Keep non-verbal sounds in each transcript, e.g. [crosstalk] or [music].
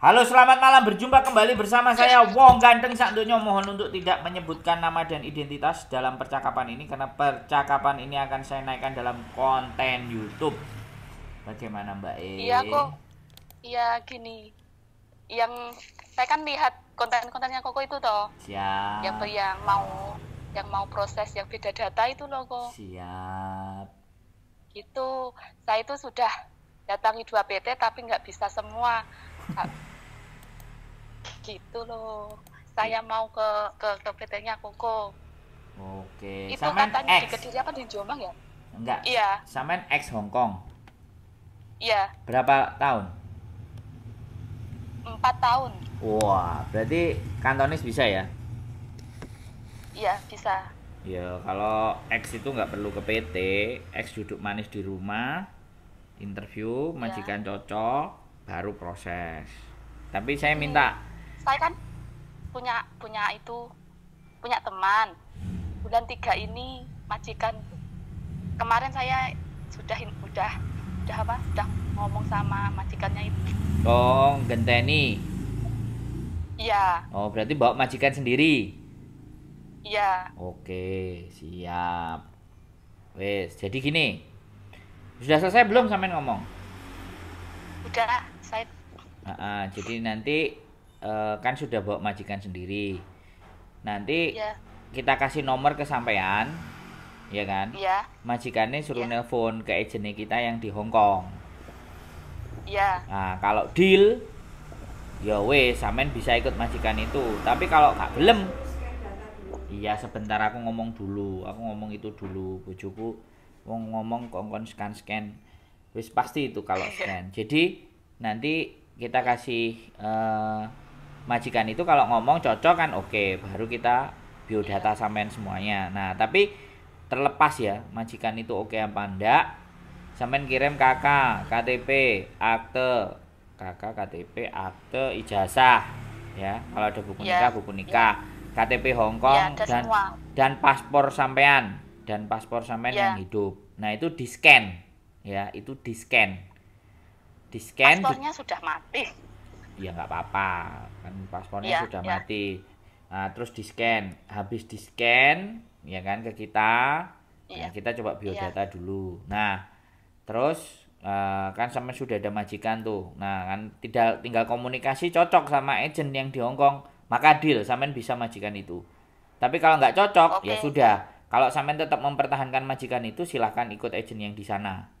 Halo selamat malam berjumpa kembali bersama saya Wong Ganteng Sandonya mohon untuk tidak menyebutkan nama dan identitas dalam percakapan ini karena percakapan ini akan saya naikkan dalam konten YouTube. Bagaimana Mbak E? Iya kok. Iya gini. Yang saya kan lihat konten-kontennya Koko itu toh. Siap. Yang yang mau yang mau proses yang beda data itu loh kok. Siap. Itu Saya itu sudah datangi dua PT tapi nggak bisa semua gitu loh saya mau ke ke ke PT-nya Koko oke itu Samen katanya X. di Kediri apa di Jombang ya enggak iya Samen ex hongkong iya berapa tahun empat tahun wah berarti kantonis bisa ya iya bisa ya kalau X itu nggak perlu ke PT X duduk manis di rumah interview iya. majikan ya. cocok baru proses tapi saya iya. minta saya kan punya punya itu punya teman bulan tiga ini majikan kemarin saya sudah sudah sudah apa sudah ngomong sama majikannya itu oh genteni iya oh berarti bawa majikan sendiri iya oke siap wes jadi gini sudah selesai belum sampean ngomong udah saya uh -uh, jadi nanti uh, kan sudah bawa majikan sendiri. Nanti ya. kita kasih nomor kesampaian, ya kan? Ya. Majikannya suruh ya. nelpon ke agennya kita yang di Hong Kong. Ya. Nah, kalau deal ya wes Samen bisa ikut majikan itu. Tapi kalau nggak belum Iya sebentar aku ngomong dulu, aku ngomong itu dulu bujuku wong ngomong kongkon scan scan wis pasti itu kalau iya. scan. Jadi nanti kita kasih uh, majikan itu kalau ngomong cocok kan oke okay, baru kita biodata sampean semuanya nah tapi terlepas ya majikan itu oke okay apa enggak sampean kirim KK KTP akte KK KTP akte ijazah ya kalau ada buku ya. nikah buku nikah KTP Hongkong ya, dan semua. dan paspor sampean dan paspor sampean ya. yang hidup nah itu di scan ya itu di scan di scan paspornya sudah mati ya nggak apa-apa kan paspornya ya, sudah ya. mati nah, terus di scan habis di scan ya kan ke kita ya. nah, kita coba biodata ya. dulu nah terus uh, kan sama sudah ada majikan tuh nah kan tidak tinggal komunikasi cocok sama agent yang di Hongkong maka deal samen bisa majikan itu tapi kalau nggak cocok okay. ya sudah kalau sampean tetap mempertahankan majikan itu silahkan ikut agent yang di sana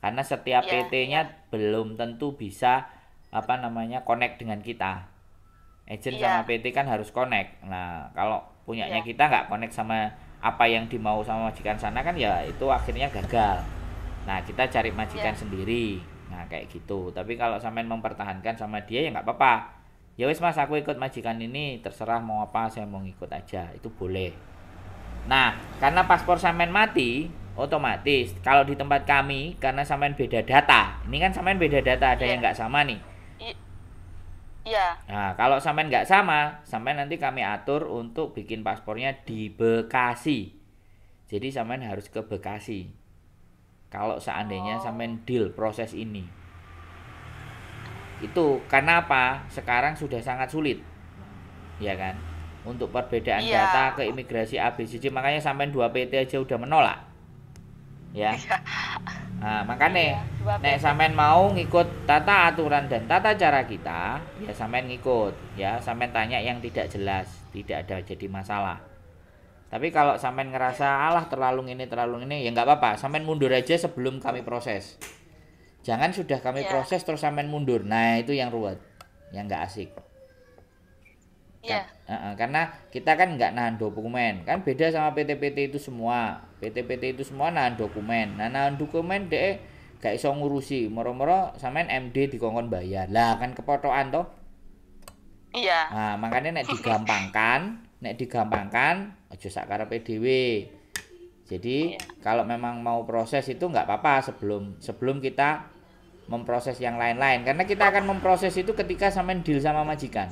karena setiap ya, PT-nya ya. belum tentu bisa apa namanya connect dengan kita agent yeah. sama iya. PT kan harus connect nah kalau punyanya yeah. kita nggak connect sama apa yang dimau sama majikan sana kan ya itu akhirnya gagal nah kita cari majikan yeah. sendiri nah kayak gitu tapi kalau sampean mempertahankan sama dia ya nggak apa-apa ya wis mas aku ikut majikan ini terserah mau apa saya mau ikut aja itu boleh nah karena paspor sampean mati otomatis kalau di tempat kami karena sampean beda data ini kan sampean beda data ada yeah. yang iya. nggak sama nih Iya. Nah, kalau sampean nggak sama, sampean nanti kami atur untuk bikin paspornya di Bekasi. Jadi sampean harus ke Bekasi. Kalau seandainya oh. sampean deal proses ini. Itu karena apa? Sekarang sudah sangat sulit. Ya kan? Untuk perbedaan ya. data ke imigrasi ABCC, makanya sampean 2 PT aja udah menolak. Ya. Iya. Nah, hmm. makanya ya, nek sampean mau ngikut tata aturan dan tata cara kita, ya sampean ngikut, ya sampean tanya yang tidak jelas, tidak ada jadi masalah. Tapi kalau sampean ngerasa alah terlalu ini terlalu ini ya nggak apa-apa, sampean mundur aja sebelum kami proses. Jangan sudah kami ya. proses terus sampean mundur. Nah, itu yang ruwet, yang nggak asik uh, karena kita kan nggak nahan dokumen, kan beda sama PT-PT itu semua. PT-PT itu semua nahan dokumen. Nah, nahan dokumen deh gak iso ngurusi, moro-moro samain MD dikongkon bayar. Lah kan kepotokan toh. Iya. Nah, makanya nek digampangkan, nek digampangkan aja sak karepe dhewe. Jadi iya. kalau memang mau proses itu nggak apa-apa sebelum sebelum kita memproses yang lain-lain karena kita akan memproses itu ketika sampean deal sama majikan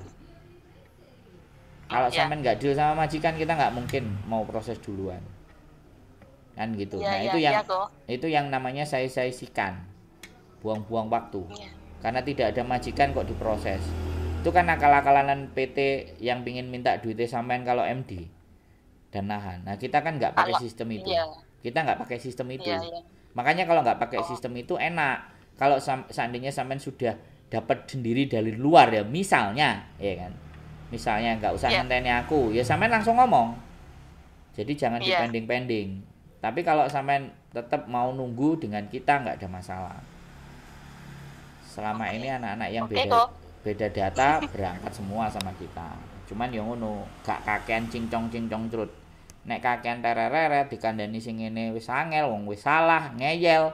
kalau yeah. sampean nggak deal sama majikan kita nggak mungkin mau proses duluan kan gitu yeah, nah yeah, itu iya yang yeah, itu yang namanya saya sikan buang-buang waktu yeah. karena tidak ada majikan kok diproses itu kan akal-akalan PT yang ingin minta duitnya sampean kalau MD dan nahan. Nah kita kan nggak pakai sistem itu, yeah. kita nggak pakai sistem itu. yeah, yeah. Makanya kalau nggak pakai oh. sistem itu enak. Kalau seandainya sampean sudah dapat sendiri dari luar ya, misalnya, ya kan misalnya nggak usah yeah. ngenteni aku ya sampean langsung ngomong jadi jangan yeah. dipending-pending tapi kalau sampean tetap mau nunggu dengan kita nggak ada masalah selama okay. ini anak-anak yang okay, beda kok. beda data [laughs] berangkat semua sama kita cuman yang ngono gak kakean cincong cincong cerut nek kakean di dikandani sing ini wis angel wong wis salah ngeyel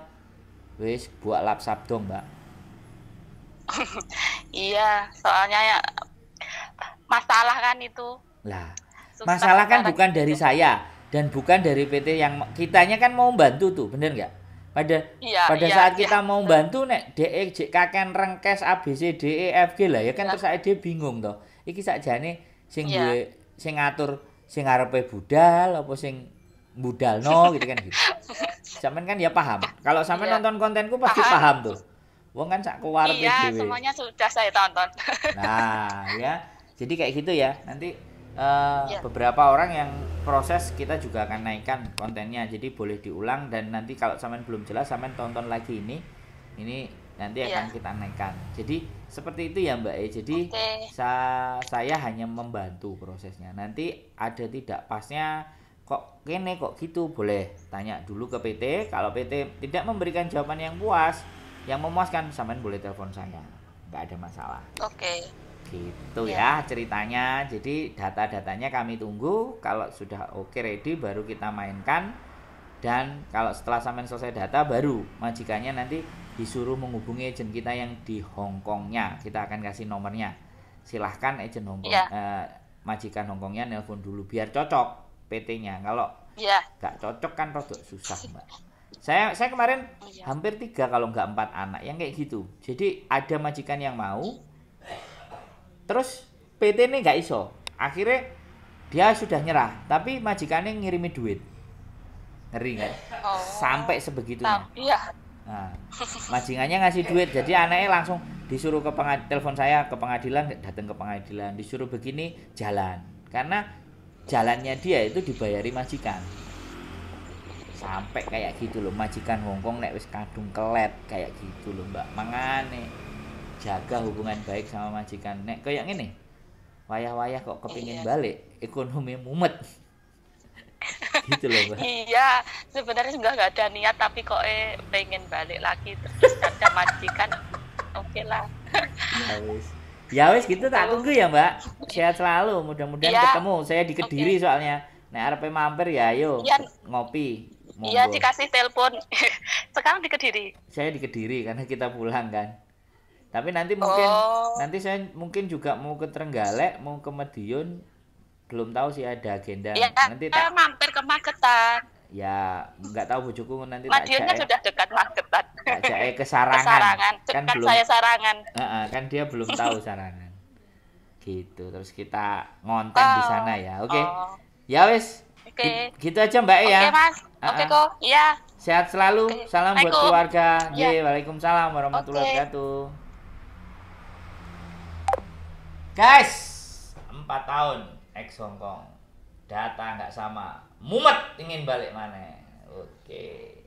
wis buat lap sabdo mbak [laughs] iya soalnya ya masalah kan itu. Lah, masalah kan bukan itu. dari saya dan bukan dari PT yang kitanya kan mau bantu tuh, bener nggak? Pada ya, pada ya, saat iya. kita mau bantu nek DE JK kan rengkes ABC e, lah ya kan iya. terus saya dia bingung toh. Iki sakjane sing gue, iya. sing ngatur sing ngarepe budal apa sing budal no [laughs] gitu kan gitu. Sampean kan ya paham. Kalau sampean iya. nonton kontenku pasti paham, paham tuh. Wong kan sak keluar Iya, semuanya sudah saya tonton. [laughs] Nah, ya jadi kayak gitu ya nanti uh, ya. beberapa orang yang proses kita juga akan naikkan kontennya jadi boleh diulang dan nanti kalau samen belum jelas samen tonton lagi ini ini nanti ya. akan kita naikkan jadi seperti itu ya mbak E jadi okay. sa saya hanya membantu prosesnya nanti ada tidak pasnya kok kene kok gitu boleh tanya dulu ke PT kalau PT tidak memberikan jawaban yang puas yang memuaskan sampean boleh telepon saya nggak ada masalah oke okay gitu ya. ya ceritanya jadi data-datanya kami tunggu kalau sudah oke okay, ready baru kita mainkan dan kalau setelah sampai selesai data baru majikannya nanti disuruh menghubungi agent kita yang di Hongkongnya kita akan kasih nomornya silahkan agent Hongkong ya. eh, majikan Hongkongnya nelpon dulu biar cocok PT-nya kalau nggak iya. nggak cocok kan produk susah mbak saya saya kemarin ya. hampir tiga kalau nggak empat anak yang kayak gitu jadi ada majikan yang mau terus PT ini nggak iso akhirnya dia sudah nyerah tapi majikannya ngirimi duit ngeri oh. sampai sebegitu. iya nah, majikannya ngasih duit jadi anaknya langsung disuruh ke pengadilan telepon saya ke pengadilan datang ke pengadilan disuruh begini jalan karena jalannya dia itu dibayari majikan sampai kayak gitu loh majikan Hongkong nek wis kadung kelet kayak gitu loh mbak mangane jaga hubungan baik sama majikan nek kayak gini wayah-wayah kok kepingin iya. balik ekonomi mumet [laughs] gitu loh mbak iya sebenarnya enggak nggak ada niat tapi kok eh pengen balik lagi terus ada majikan [laughs] oke lah ya, ya wis gitu tak tunggu ya mbak sehat selalu mudah-mudahan iya. ketemu saya di kediri okay. soalnya nah RP mampir ya ayo ya. ngopi iya, Monggo. Iya dikasih telepon. [laughs] Sekarang di Kediri. Saya di Kediri karena kita pulang kan. Tapi nanti mungkin oh. nanti saya mungkin juga mau ke Trenggalek, mau ke Madiun. Belum tahu sih ada agenda. Ya, nanti tak... mampir ke Magetan. Ya, nggak tahu bujuku nanti Madiunnya tak sudah dekat Magetan. Tak eh, ke Sarangan. Ke sarangan. Kan dekat kan belum, saya Sarangan. Uh -uh, kan dia belum [laughs] tahu Sarangan. gitu. Terus kita ngonten oh. di sana oh, ya. Oke. Okay. Oh. Ya wes. Oke. Okay. Gitu aja Mbak okay, ya. Oke, Mas. Uh -uh. Oke, okay, kok. Iya. Sehat selalu. Okay. Salam buat keluarga. Ya. Waalaikumsalam warahmatullahi okay. wabarakatuh. Guys, 4 tahun ex Hongkong. Data nggak sama. Mumet ingin balik mana? Oke.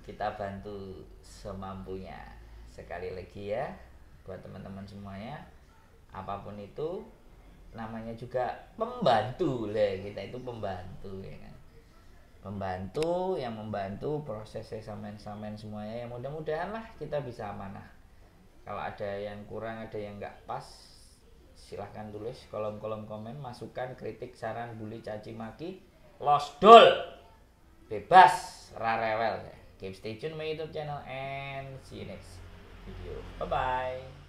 Kita bantu semampunya. Sekali lagi ya buat teman-teman semuanya. Apapun itu namanya juga pembantu lah kita itu pembantu ya kan pembantu yang membantu prosesnya samen-samen semuanya ya mudah-mudahan lah kita bisa amanah kalau ada yang kurang ada yang nggak pas silahkan tulis kolom-kolom komen masukan kritik saran bully caci maki losdol bebas rarewel keep stay tune my youtube channel and see you next video bye bye